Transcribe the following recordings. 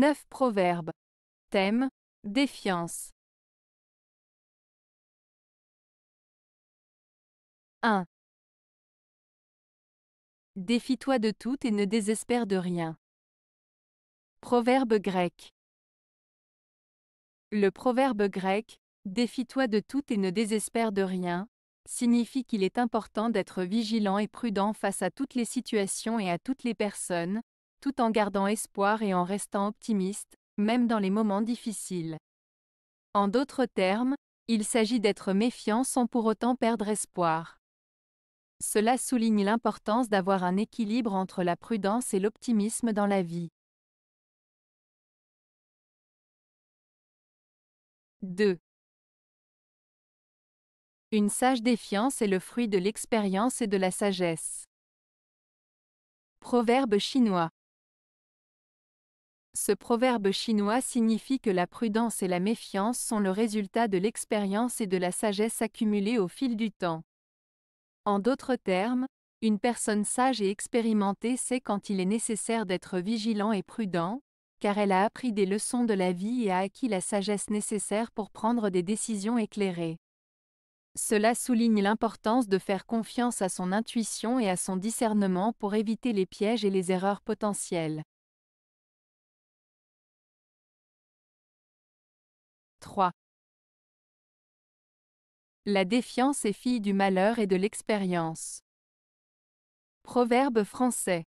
9 proverbes. Thème Défiance. 1. Défie-toi de tout et ne désespère de rien. Proverbe grec. Le proverbe grec Défie-toi de tout et ne désespère de rien signifie qu'il est important d'être vigilant et prudent face à toutes les situations et à toutes les personnes, tout en gardant espoir et en restant optimiste, même dans les moments difficiles. En d'autres termes, il s'agit d'être méfiant sans pour autant perdre espoir. Cela souligne l'importance d'avoir un équilibre entre la prudence et l'optimisme dans la vie. 2. Une sage défiance est le fruit de l'expérience et de la sagesse. Proverbe chinois. Ce proverbe chinois signifie que la prudence et la méfiance sont le résultat de l'expérience et de la sagesse accumulées au fil du temps. En d'autres termes, une personne sage et expérimentée sait quand il est nécessaire d'être vigilant et prudent, car elle a appris des leçons de la vie et a acquis la sagesse nécessaire pour prendre des décisions éclairées. Cela souligne l'importance de faire confiance à son intuition et à son discernement pour éviter les pièges et les erreurs potentielles. La défiance est fille du malheur et de l'expérience. Proverbe français.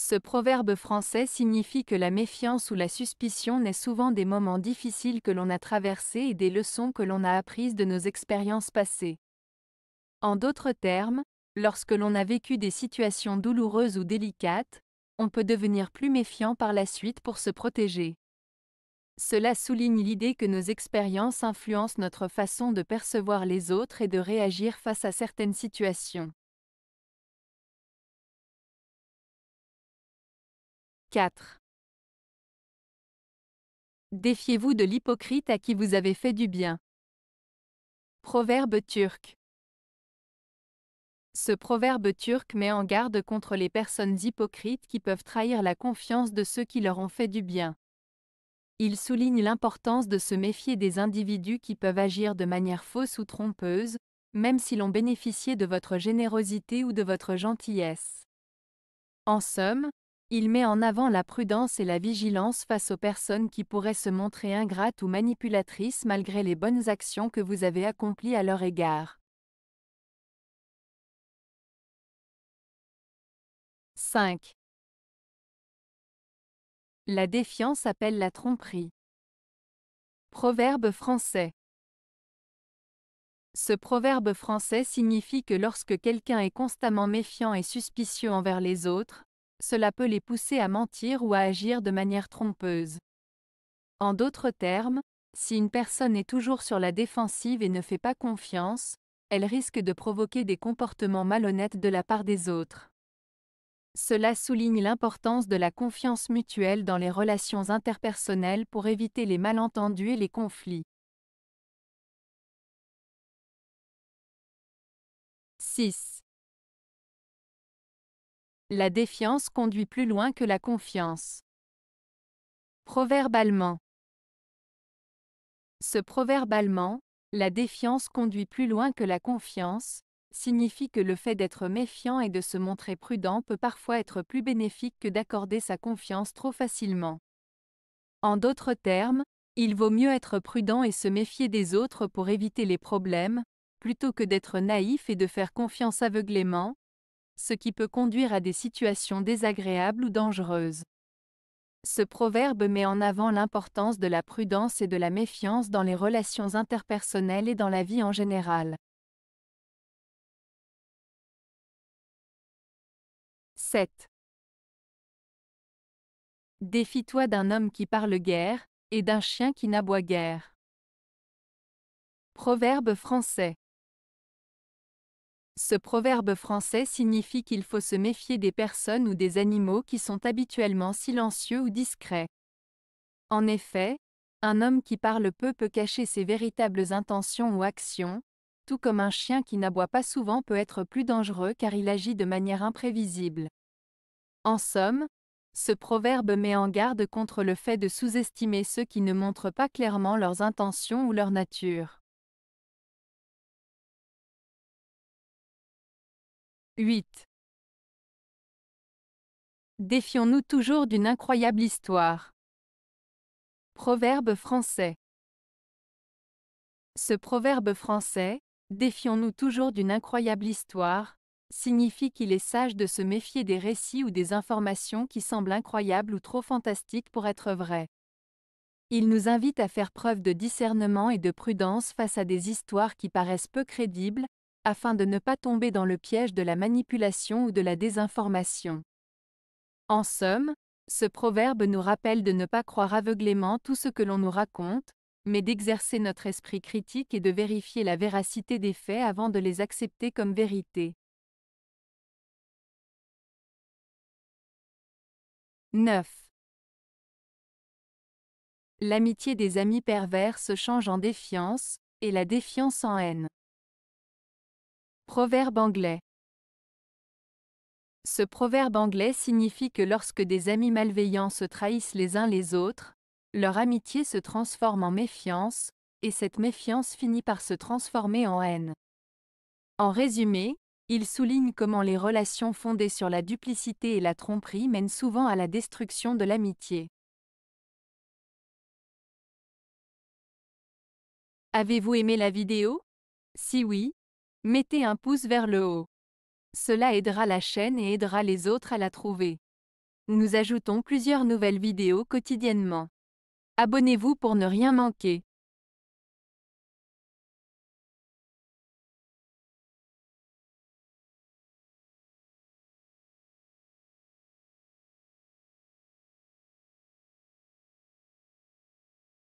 Ce proverbe français signifie que la méfiance ou la suspicion naît souvent des moments difficiles que l'on a traversés et des leçons que l'on a apprises de nos expériences passées. En d'autres termes, lorsque l'on a vécu des situations douloureuses ou délicates, on peut devenir plus méfiant par la suite pour se protéger. Cela souligne l'idée que nos expériences influencent notre façon de percevoir les autres et de réagir face à certaines situations. 4. Défiez-vous de l'hypocrite à qui vous avez fait du bien. Proverbe turc. Ce proverbe turc met en garde contre les personnes hypocrites qui peuvent trahir la confiance de ceux qui leur ont fait du bien. Il souligne l'importance de se méfier des individus qui peuvent agir de manière fausse ou trompeuse, même si l'on bénéficiait de votre générosité ou de votre gentillesse. En somme, il met en avant la prudence et la vigilance face aux personnes qui pourraient se montrer ingrates ou manipulatrices malgré les bonnes actions que vous avez accomplies à leur égard. 5. La défiance appelle la tromperie. Proverbe français. Ce proverbe français signifie que lorsque quelqu'un est constamment méfiant et suspicieux envers les autres, cela peut les pousser à mentir ou à agir de manière trompeuse. En d'autres termes, si une personne est toujours sur la défensive et ne fait pas confiance, elle risque de provoquer des comportements malhonnêtes de la part des autres. Cela souligne l'importance de la confiance mutuelle dans les relations interpersonnelles pour éviter les malentendus et les conflits. 6. La défiance conduit plus loin que la confiance. Proverbe allemand. Ce proverbe allemand, la défiance conduit plus loin que la confiance, signifie que le fait d'être méfiant et de se montrer prudent peut parfois être plus bénéfique que d'accorder sa confiance trop facilement. En d'autres termes, il vaut mieux être prudent et se méfier des autres pour éviter les problèmes, plutôt que d'être naïf et de faire confiance aveuglément, ce qui peut conduire à des situations désagréables ou dangereuses. Ce proverbe met en avant l'importance de la prudence et de la méfiance dans les relations interpersonnelles et dans la vie en général. 7. Défie-toi d'un homme qui parle guère, et d'un chien qui n'aboie guère. Proverbe français. Ce proverbe français signifie qu'il faut se méfier des personnes ou des animaux qui sont habituellement silencieux ou discrets. En effet, un homme qui parle peu peut cacher ses véritables intentions ou actions, tout comme un chien qui n'aboie pas souvent peut être plus dangereux car il agit de manière imprévisible. En somme, ce proverbe met en garde contre le fait de sous-estimer ceux qui ne montrent pas clairement leurs intentions ou leur nature. 8. Défions-nous toujours d'une incroyable histoire. Proverbe français. Ce proverbe français, Défions-nous toujours d'une incroyable histoire, signifie qu'il est sage de se méfier des récits ou des informations qui semblent incroyables ou trop fantastiques pour être vrais. Il nous invite à faire preuve de discernement et de prudence face à des histoires qui paraissent peu crédibles, afin de ne pas tomber dans le piège de la manipulation ou de la désinformation. En somme, ce proverbe nous rappelle de ne pas croire aveuglément tout ce que l'on nous raconte, mais d'exercer notre esprit critique et de vérifier la véracité des faits avant de les accepter comme vérité. 9. L'amitié des amis pervers se change en défiance, et la défiance en haine. Proverbe anglais. Ce proverbe anglais signifie que lorsque des amis malveillants se trahissent les uns les autres, leur amitié se transforme en méfiance, et cette méfiance finit par se transformer en haine. En résumé, il souligne comment les relations fondées sur la duplicité et la tromperie mènent souvent à la destruction de l'amitié. Avez-vous aimé la vidéo Si oui, mettez un pouce vers le haut. Cela aidera la chaîne et aidera les autres à la trouver. Nous ajoutons plusieurs nouvelles vidéos quotidiennement. Abonnez-vous pour ne rien manquer.